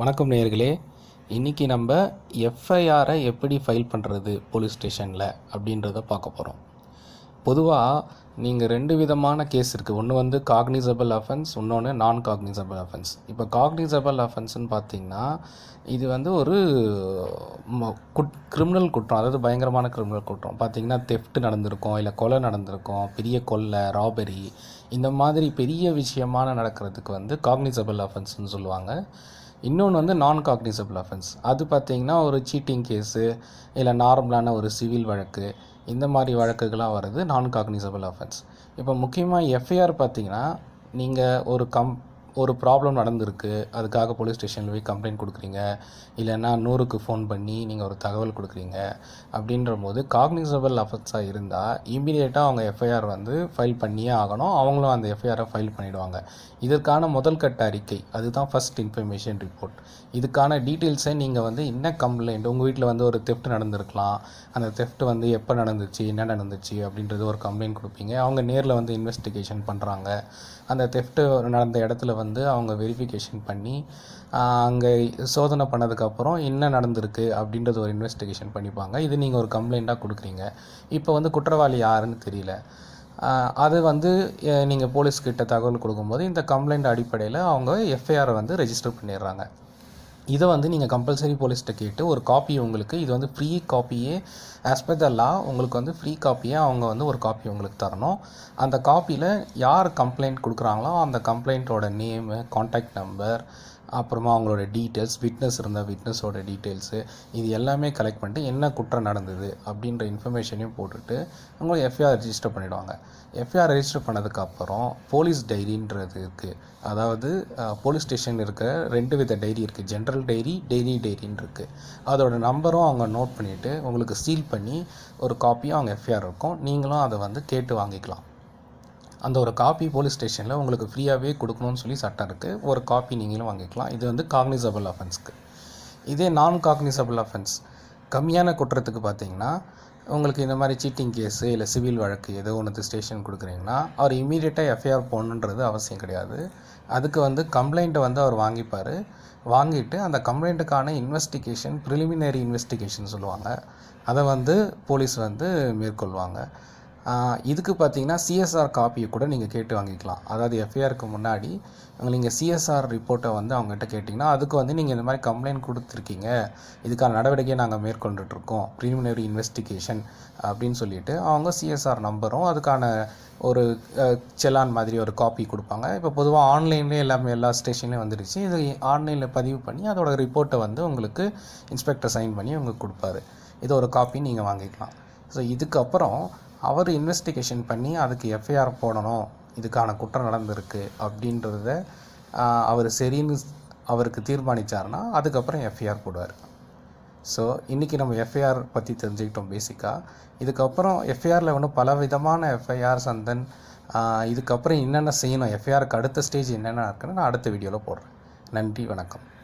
வணக்கம் நேர்களே இன்றைக்கி நம்ம எஃப்ஐஆரை எப்படி ஃபைல் பண்ணுறது போலீஸ் ஸ்டேஷனில் அப்படின்றத பார்க்க போகிறோம் பொதுவாக நீங்கள் ரெண்டு விதமான கேஸ் இருக்குது ஒன்று வந்து காக்னிசபிள் அஃபென்ஸ் இன்னொன்று நான் காக்னிசபிள் அஃபென்ஸ் இப்போ காக்னிசபிள் அஃபென்ஸ்னு பார்த்தீங்கன்னா இது வந்து ஒரு குட் கிரிமினல் குற்றம் அதாவது பயங்கரமான கிரிமினல் குற்றம் பார்த்திங்கன்னா தெஃப்ட் நடந்திருக்கும் இல்லை கொலை நடந்திருக்கும் பெரிய கொலை ராபரி இந்த மாதிரி பெரிய விஷயமான நடக்கிறதுக்கு வந்து காக்னிசபிள் அஃபென்ஸ்னு சொல்லுவாங்க இன்னொன்று வந்து நான் காக்னிசபிள் அஃபென்ஸ் அது பார்த்திங்கன்னா ஒரு சீட்டிங் கேஸு இல்லை நார்மலான ஒரு சிவில் வழக்கு இந்த மாதிரி வழக்குகளாக வருது நான் காக்னிசபிள் அஃபென்ஸ் இப்போ முக்கியமாக எஃப்ஐஆர் பார்த்திங்கன்னா நீங்கள் ஒரு கம் ஒரு ப்ராப்ளம் நடந்திருக்கு அதுக்காக போலீஸ் ஸ்டேஷனில் போய் கம்ப்ளைண்ட் கொடுக்குறீங்க இல்லைன்னா நூறுக்கு ஃபோன் பண்ணி நீங்கள் ஒரு தகவல் கொடுக்குறீங்க அப்படின்ற போது காக்னிசபிள் அஃபெக்ட்ஸாக இருந்தால் இமீடியட்டாக அவங்க எஃப்ஐஆர் வந்து ஃபைல் பண்ணியே ஆகணும் அவங்களும் அந்த எஃப்ஐஆரை ஃபைல் பண்ணிவிடுவாங்க இதற்கான முதல் கட்ட அறிக்கை அதுதான் ஃபஸ்ட் இன்ஃபர்மேஷன் ரிப்போர்ட் இதுக்கான டீட்டெயில்ஸை நீங்கள் வந்து என்ன கம்ப்ளைண்ட் உங்கள் வீட்டில் வந்து ஒரு தெஃப்ட் நடந்திருக்கலாம் அந்த தெஃப்ட் வந்து எப்போ நடந்துச்சு என்ன நடந்துச்சு அப்படின்றது ஒரு கம்ப்ளைண்ட் கொடுப்பீங்க அவங்க நேரில் வந்து இன்வெஸ்டிகேஷன் பண்ணுறாங்க அந்த தெஃப்ட் நடந்த இடத்துல வந்து அவங்க வெரிஃபிகேஷன் பண்ணி அங்கே சோதனை பண்ணதுக்கப்புறம் என்ன நடந்திருக்கு அப்படின்றது ஒரு இன்வெஸ்டிகேஷன் பண்ணிப்பாங்க இது நீங்கள் ஒரு கம்ப்ளைண்ட்டாக கொடுக்குறீங்க இப்போ வந்து குற்றவாளி யாருன்னு தெரியல அது வந்து நீங்கள் போலீஸ்கிட்ட தகவல் கொடுக்கும்போது இந்த கம்ப்ளைண்ட் அடிப்படையில் அவங்க எஃப்ஐஆரை வந்து ரெஜிஸ்டர் பண்ணிடுறாங்க இதை வந்து நீங்கள் கம்பல்சரி போலீஸ்கிட்ட கேட்டு ஒரு காப்பி உங்களுக்கு இது வந்து ஃப்ரீ காப்பியே ஆஸ் பர் த லா உங்களுக்கு வந்து ஃப்ரீ காப்பியே அவங்க வந்து ஒரு காப்பி உங்களுக்கு தரணும் அந்த காப்பியில் யார் கம்ப்ளைண்ட் கொடுக்குறாங்களோ அந்த கம்ப்ளைண்ட்டோட நேமு காண்டாக்ட் நம்பர் அப்புறமா அவங்களோட டீட்டெயில்ஸ் விட்னஸ் இருந்தால் விட்னஸோட டீட்டெயில்ஸு இது எல்லாமே கலெக்ட் பண்ணிட்டு என்ன குற்றம் நடந்தது அப்படின்ற இன்ஃபர்மேஷனையும் போட்டுட்டு அவங்கள எஃப்ஐஆர் ரெஜிஸ்டர் பண்ணிவிடுவாங்க எஃப்ஐஆர் ரிஜிஸ்டர் பண்ணதுக்கப்புறம் போலீஸ் டைரின்றது இருக்குது அதாவது போலீஸ் ஸ்டேஷன் இருக்கிற ரெண்டு வித டைரி இருக்குது ஜென்ரல் டைரி டெய்லி டைரின்னு இருக்குது அதோட நம்பரும் அவங்க நோட் பண்ணிவிட்டு உங்களுக்கு சீல் பண்ணி ஒரு காப்பியும் அவங்க எஃப்ஐஆர் இருக்கும் நீங்களும் அதை வந்து கேட்டு வாங்கிக்கலாம் அந்த ஒரு காப்பி போலீஸ் ஸ்டேஷனில் உங்களுக்கு ஃப்ரீயாகவே கொடுக்கணும்னு சொல்லி சட்டம் இருக்குது ஒரு காப்பி நீங்களும் வாங்கிக்கலாம் இது வந்து காக்னிசபிள் அஃபென்ஸ்க்கு இதே நான் காக்னிசபிள் அஃபென்ஸ் கம்மியான குற்றத்துக்கு பார்த்தீங்கன்னா உங்களுக்கு இந்த மாதிரி சீட்டிங் கேஸு இல்லை சிவில் வழக்கு ஏதோ ஒன்று ஸ்டேஷன் கொடுக்குறீங்கன்னா அவர் இமீடியட்டாக எஃப்ஐஆர் போடணுன்றது அவசியம் கிடையாது அதுக்கு வந்து கம்ப்ளைண்ட்டை வந்து அவர் வாங்கிப்பார் வாங்கிட்டு அந்த கம்ப்ளைண்ட்டுக்கான இன்வெஸ்டிகேஷன் ப்ரிலிமினரி இன்வெஸ்டிகேஷன் சொல்லுவாங்க அதை வந்து போலீஸ் வந்து மேற்கொள்வாங்க இதுக்கு பார்த்தீங்கன்னா சிஎஸ்ஆர் காப்பியை கூட நீங்கள் கேட்டு வாங்கிக்கலாம் அதாவது எஃப்ஐஆருக்கு முன்னாடி நீங்கள் சிஎஸ்ஆர் ரிப்போர்ட்டை வந்து அவங்ககிட்ட கேட்டிங்கன்னா அதுக்கு வந்து நீங்கள் இந்த மாதிரி கம்ப்ளைண்ட் கொடுத்துருக்கீங்க இதுக்கான நடவடிக்கையை நாங்கள் மேற்கொண்டுட்ருக்கோம் ப்ரீமினரி இன்வெஸ்டிகேஷன் அப்படின்னு சொல்லிட்டு அவங்க சிஎஸ்ஆர் நம்பரும் அதுக்கான ஒரு செலான் மாதிரி ஒரு காப்பி கொடுப்பாங்க இப்போ பொதுவாக ஆன்லைன்லேயே எல்லாமே எல்லா ஸ்டேஷன்லேயும் வந்துருச்சு இது ஆன்லைனில் பதிவு பண்ணி அதோட ரிப்போர்ட்டை வந்து உங்களுக்கு இன்ஸ்பெக்டர் சைன் பண்ணி உங்களுக்கு கொடுப்பாரு இதை ஒரு காப்பி நீங்கள் வாங்கிக்கலாம் ஸோ இதுக்கப்புறம் அவர் இன்வெஸ்டிகேஷன் பண்ணி அதுக்கு எஃப்ஐஆர் போடணும் இதுக்கான குற்றம் நடந்திருக்கு அப்படின்றத அவர் சரின்னு அவருக்கு தீர்மானித்தார்னா அதுக்கப்புறம் எஃப்ஐஆர் போடுவார் ஸோ இன்றைக்கி நம்ம எஃப்ஐஆர் பற்றி தெரிஞ்சுக்கிட்டோம் பேசிக்காக இதுக்கப்புறம் எஃப்ஐஆரில் ஒன்றும் பல விதமான எஃப்ஐஆர் சந்தன் இதுக்கப்புறம் என்னென்ன செய்யணும் எஃப்ஐஆருக்கு அடுத்த ஸ்டேஜ் என்னென்ன இருக்குன்னு நான் அடுத்த வீடியோவில் போடுறேன் நன்றி வணக்கம்